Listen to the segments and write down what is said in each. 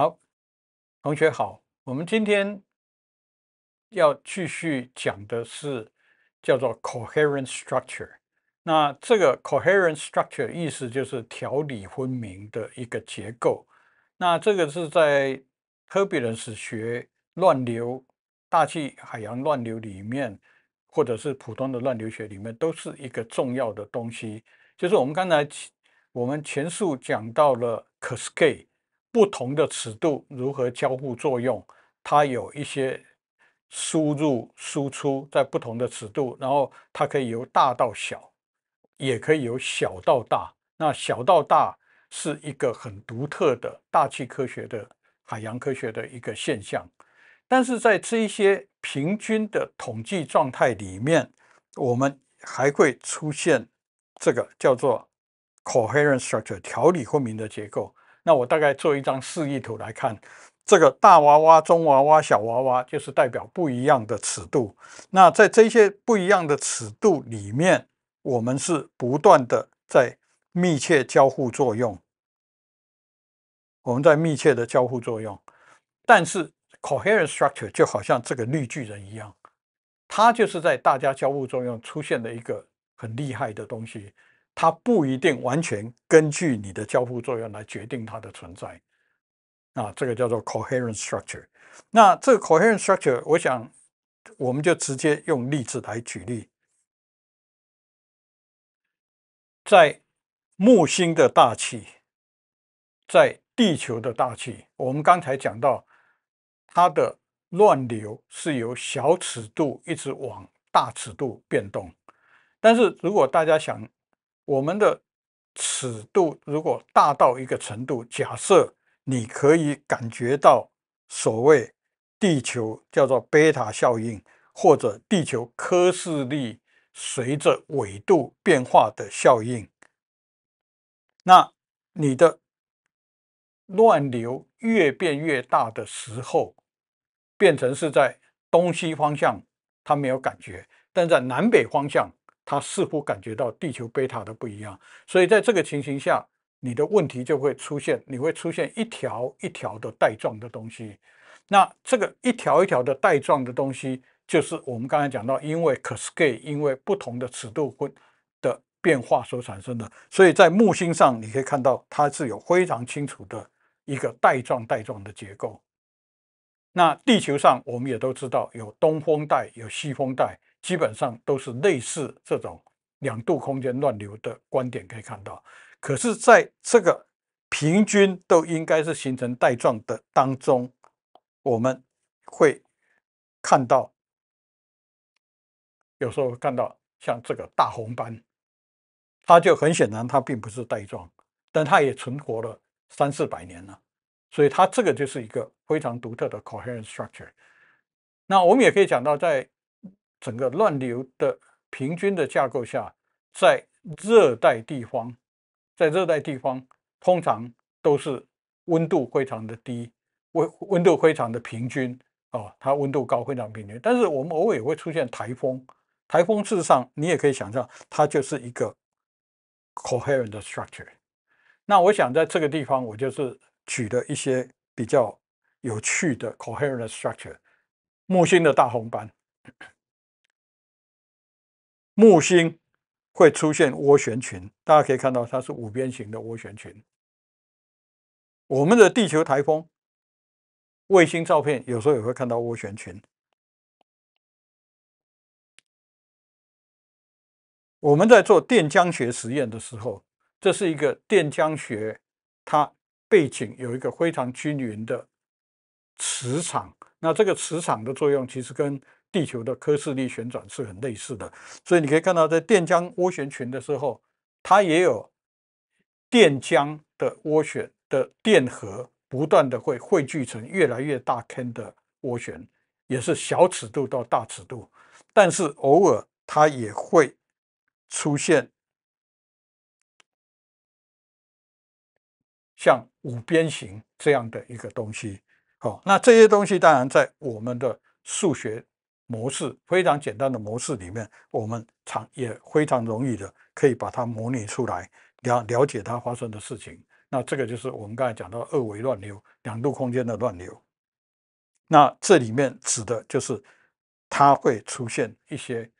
好，同学好，我们今天要继续讲的是叫做 coherent structure。那这个 coherent structure 意思就是条理分明的一个结构。那这个是在特别史学乱流、大气、海洋乱流里面，或者是普通的乱流学里面，都是一个重要的东西。就是我们刚才我们前述讲到了 cascade。不同的尺度如何交互作用？它有一些输入输出在不同的尺度，然后它可以由大到小，也可以由小到大。那小到大是一个很独特的大气科学的、海洋科学的一个现象。但是在这一些平均的统计状态里面，我们还会出现这个叫做 c o h e r e n t structure 条理分明的结构。那我大概做一张示意图来看，这个大娃娃、中娃娃、小娃娃就是代表不一样的尺度。那在这些不一样的尺度里面，我们是不断的在密切交互作用，我们在密切的交互作用。但是 c o h e r e n t structure 就好像这个绿巨人一样，它就是在大家交互作用出现的一个很厉害的东西。它不一定完全根据你的交互作用来决定它的存在啊，这个叫做 c o h e r e n t structure。那这个 c o h e r e n t structure，我想我们就直接用例子来举例，在木星的大气，在地球的大气，我们刚才讲到它的乱流是由小尺度一直往大尺度变动，但是如果大家想，我们的尺度如果大到一个程度，假设你可以感觉到所谓地球叫做贝塔效应，或者地球科氏力随着纬度变化的效应，那你的乱流越变越大的时候，变成是在东西方向它没有感觉，但在南北方向。他似乎感觉到地球贝塔的不一样，所以在这个情形下，你的问题就会出现，你会出现一条一条的带状的东西。那这个一条一条的带状的东西，就是我们刚才讲到，因为 cosky 因为不同的尺度会的变化所产生的。所以在木星上，你可以看到它是有非常清楚的一个带状带状的结构。那地球上我们也都知道，有东风带，有西风带。基本上都是类似这种两度空间乱流的观点可以看到，可是在这个平均都应该是形成带状的当中，我们会看到有时候看到像这个大红斑，它就很显然它并不是带状，但它也存活了三四百年了，所以它这个就是一个非常独特的 coherent structure。那我们也可以讲到在。整个乱流的平均的架构下，在热带地方，在热带地方通常都是温度非常的低，温温度非常的平均哦，它温度高非常平均。但是我们偶尔也会出现台风，台风事实上你也可以想象，它就是一个 coherent structure。那我想在这个地方，我就是举了一些比较有趣的 coherent structure，木星的大红斑。木星会出现涡旋群，大家可以看到它是五边形的涡旋群。我们的地球台风卫星照片有时候也会看到涡旋群。我们在做电浆学实验的时候，这是一个电浆学，它背景有一个非常均匀的磁场。那这个磁场的作用其实跟。地球的科氏力旋转是很类似的，所以你可以看到，在电浆涡旋群的时候，它也有电浆的涡旋的电荷不断的会汇聚成越来越大坑的涡旋，也是小尺度到大尺度，但是偶尔它也会出现像五边形这样的一个东西。好，那这些东西当然在我们的数学。模式非常简单的模式里面，我们常也非常容易的可以把它模拟出来，了了解它发生的事情。那这个就是我们刚才讲到二维乱流，两度空间的乱流。那这里面指的就是它会出现一些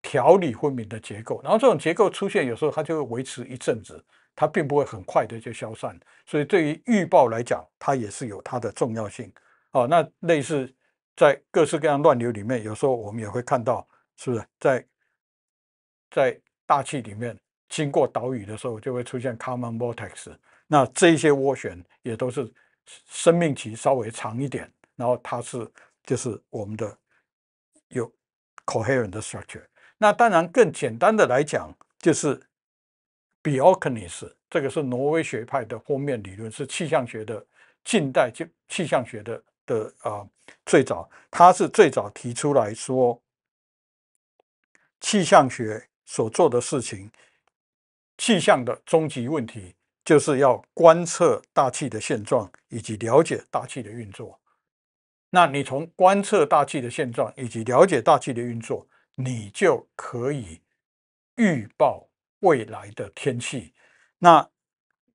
条理分明的结构，然后这种结构出现有时候它就会维持一阵子，它并不会很快的就消散，所以对于预报来讲，它也是有它的重要性。哦，那类似。在各式各样乱流里面，有时候我们也会看到，是不是在在大气里面经过岛屿的时候，就会出现 common vortex。那这些涡旋也都是生命期稍微长一点，然后它是就是我们的有 coherent structure。那当然更简单的来讲，就是 b i o c e n i s 这个是挪威学派的封面理论，是气象学的近代就气象学的。的啊，最早他是最早提出来说，气象学所做的事情，气象的终极问题就是要观测大气的现状，以及了解大气的运作。那你从观测大气的现状以及了解大气的运作，你就可以预报未来的天气。那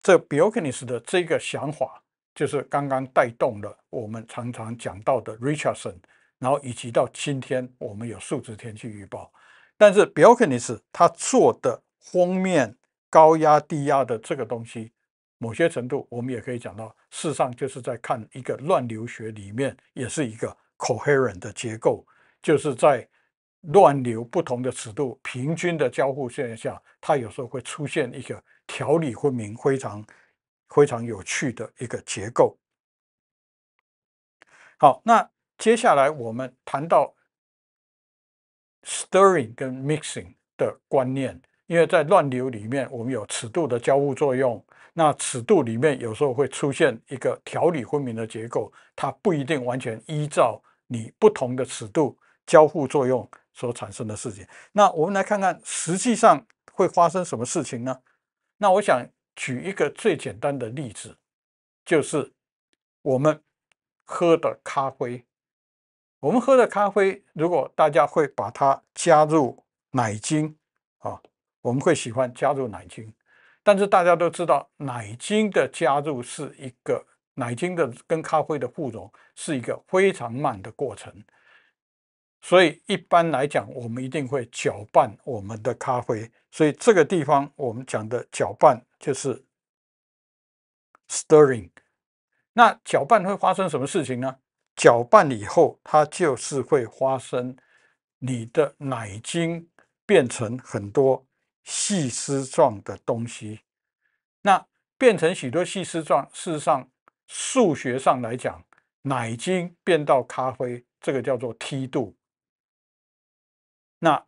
这 b i o r k n i s 的这个想法。就是刚刚带动了我们常常讲到的 Richardson，然后以及到今天我们有数字天气预报，但是 b a l k i n i s 他做的封面、高压、低压的这个东西，某些程度我们也可以讲到，事实上就是在看一个乱流学里面也是一个 coherent 的结构，就是在乱流不同的尺度平均的交互现象，它有时候会出现一个调理分明非常。非常有趣的一个结构。好，那接下来我们谈到 stirring 跟 mixing 的观念，因为在乱流里面，我们有尺度的交互作用。那尺度里面有时候会出现一个条理分明的结构，它不一定完全依照你不同的尺度交互作用所产生的事情。那我们来看看，实际上会发生什么事情呢？那我想。举一个最简单的例子，就是我们喝的咖啡。我们喝的咖啡，如果大家会把它加入奶精啊，我们会喜欢加入奶精。但是大家都知道，奶精的加入是一个奶精的跟咖啡的互溶是一个非常慢的过程。所以一般来讲，我们一定会搅拌我们的咖啡。所以这个地方我们讲的搅拌就是 stirring。那搅拌会发生什么事情呢？搅拌以后，它就是会发生你的奶精变成很多细丝状的东西。那变成许多细丝状，事实上数学上来讲，奶精变到咖啡，这个叫做梯度。那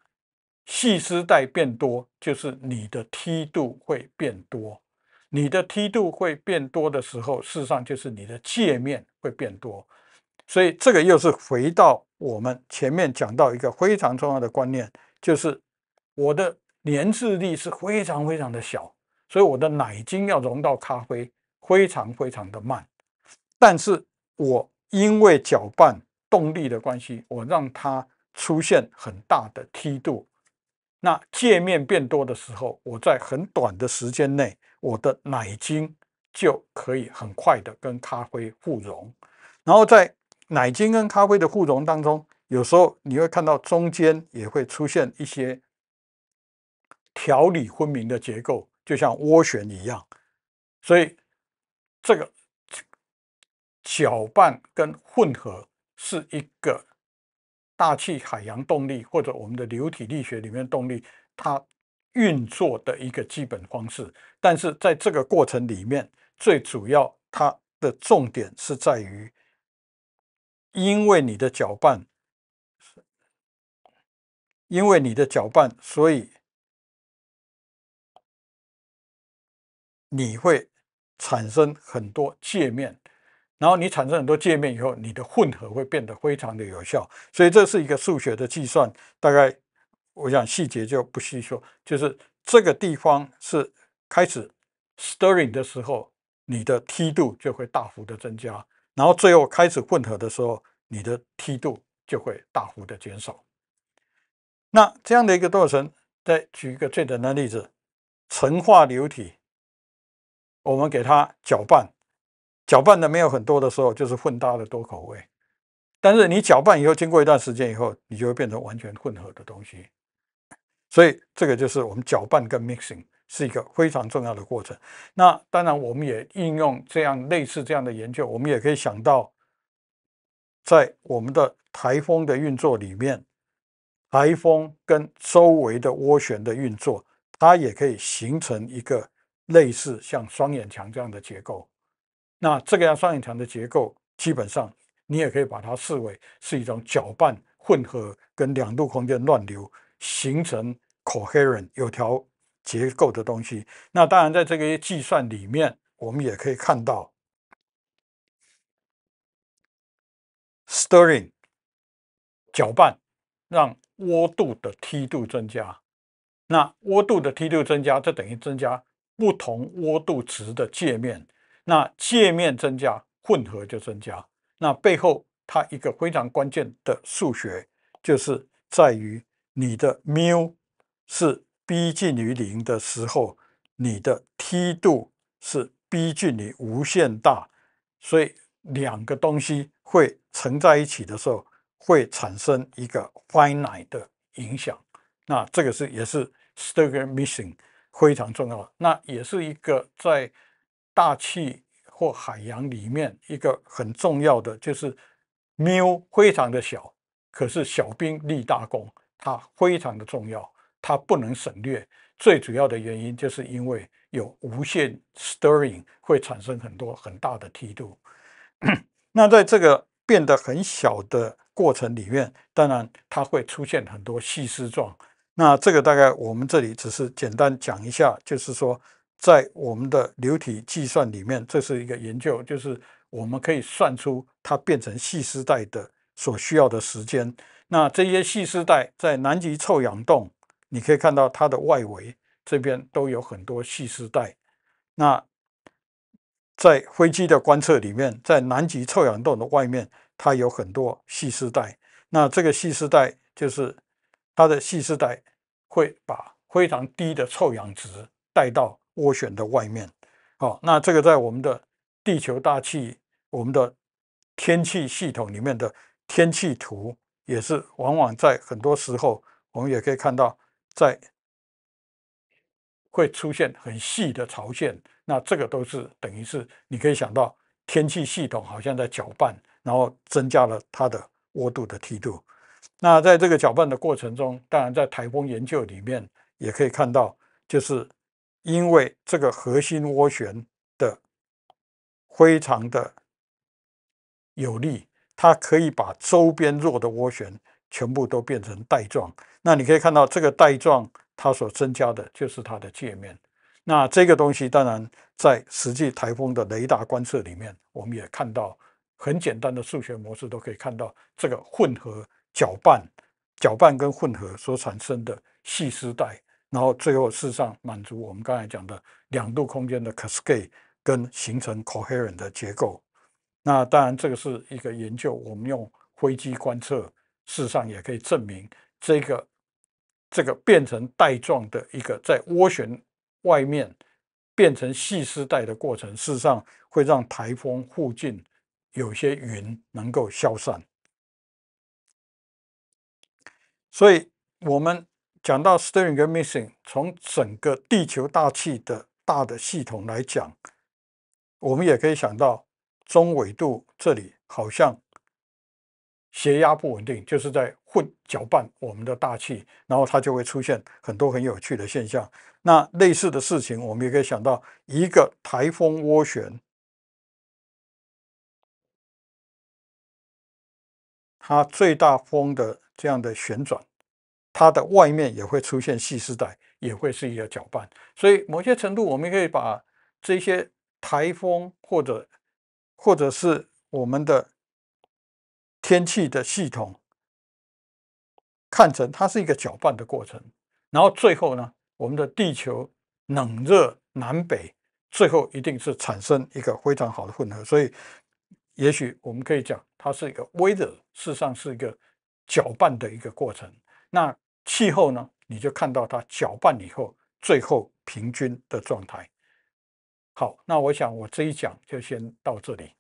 细丝带变多，就是你的梯度会变多。你的梯度会变多的时候，事实上就是你的界面会变多。所以这个又是回到我们前面讲到一个非常重要的观念，就是我的粘滞力是非常非常的小，所以我的奶精要溶到咖啡非常非常的慢。但是我因为搅拌动力的关系，我让它。出现很大的梯度，那界面变多的时候，我在很短的时间内，我的奶精就可以很快的跟咖啡互溶，然后在奶精跟咖啡的互溶当中，有时候你会看到中间也会出现一些条理分明的结构，就像涡旋一样。所以这个搅拌跟混合是一个。大气、海洋动力或者我们的流体力学里面动力，它运作的一个基本方式。但是在这个过程里面，最主要它的重点是在于，因为你的搅拌，因为你的搅拌，所以你会产生很多界面。然后你产生很多界面以后，你的混合会变得非常的有效，所以这是一个数学的计算。大概我想细节就不细说，就是这个地方是开始 stirring 的时候，你的梯度就会大幅的增加，然后最后开始混合的时候，你的梯度就会大幅的减少。那这样的一个过程，再举一个最简单的例子：成化流体，我们给它搅拌。搅拌的没有很多的时候，就是混搭的多口味。但是你搅拌以后，经过一段时间以后，你就会变成完全混合的东西。所以这个就是我们搅拌跟 mixing 是一个非常重要的过程。那当然，我们也应用这样类似这样的研究，我们也可以想到，在我们的台风的运作里面，台风跟周围的涡旋的运作，它也可以形成一个类似像双眼墙这样的结构。那这个样双羽墙的结构，基本上你也可以把它视为是一种搅拌混合跟两度空间乱流形成 coherent 有条结构的东西。那当然，在这个计算里面，我们也可以看到 stirring 搅拌让涡度的梯度增加。那涡度的梯度增加，这等于增加不同涡度值的界面。那界面增加混合就增加，那背后它一个非常关键的数学就是在于你的缪是逼近于零的时候，你的梯度是逼近于无限大，所以两个东西会乘在一起的时候会产生一个 finite 的影响。那这个是也是 s t e g a n o i s s i n g 非常重要那也是一个在。大气或海洋里面一个很重要的就是缪非常的小，可是小兵立大功，它非常的重要，它不能省略。最主要的原因就是因为有无限 stirring 会产生很多很大的梯度，那在这个变得很小的过程里面，当然它会出现很多细丝状。那这个大概我们这里只是简单讲一下，就是说。在我们的流体计算里面，这是一个研究，就是我们可以算出它变成细丝带的所需要的时间。那这些细丝带在南极臭氧洞，你可以看到它的外围这边都有很多细丝带。那在飞机的观测里面，在南极臭氧洞的外面，它有很多细丝带。那这个细丝带就是它的细丝带会把非常低的臭氧值带到。涡旋的外面，哦，那这个在我们的地球大气、我们的天气系统里面的天气图，也是往往在很多时候，我们也可以看到，在会出现很细的潮线。那这个都是等于是你可以想到，天气系统好像在搅拌，然后增加了它的涡度的梯度。那在这个搅拌的过程中，当然在台风研究里面也可以看到，就是。因为这个核心涡旋的非常的有力，它可以把周边弱的涡旋全部都变成带状。那你可以看到这个带状，它所增加的就是它的界面。那这个东西当然在实际台风的雷达观测里面，我们也看到很简单的数学模式都可以看到这个混合搅拌、搅拌跟混合所产生的细丝带。然后最后，事实上满足我们刚才讲的两度空间的 cascade 跟形成 coherent 的结构。那当然，这个是一个研究，我们用飞机观测，事实上也可以证明这个这个变成带状的一个在涡旋外面变成细丝带的过程，事实上会让台风附近有些云能够消散。所以，我们。讲到 s t e r i n g and missing，从整个地球大气的大的系统来讲，我们也可以想到中纬度这里好像斜压不稳定，就是在混搅拌我们的大气，然后它就会出现很多很有趣的现象。那类似的事情，我们也可以想到一个台风涡旋，它最大风的这样的旋转。它的外面也会出现细丝带，也会是一个搅拌，所以某些程度我们可以把这些台风或者或者是我们的天气的系统看成它是一个搅拌的过程。然后最后呢，我们的地球冷热南北最后一定是产生一个非常好的混合，所以也许我们可以讲它是一个 weather，事实上是一个搅拌的一个过程。那气候呢？你就看到它搅拌以后，最后平均的状态。好，那我想我这一讲就先到这里。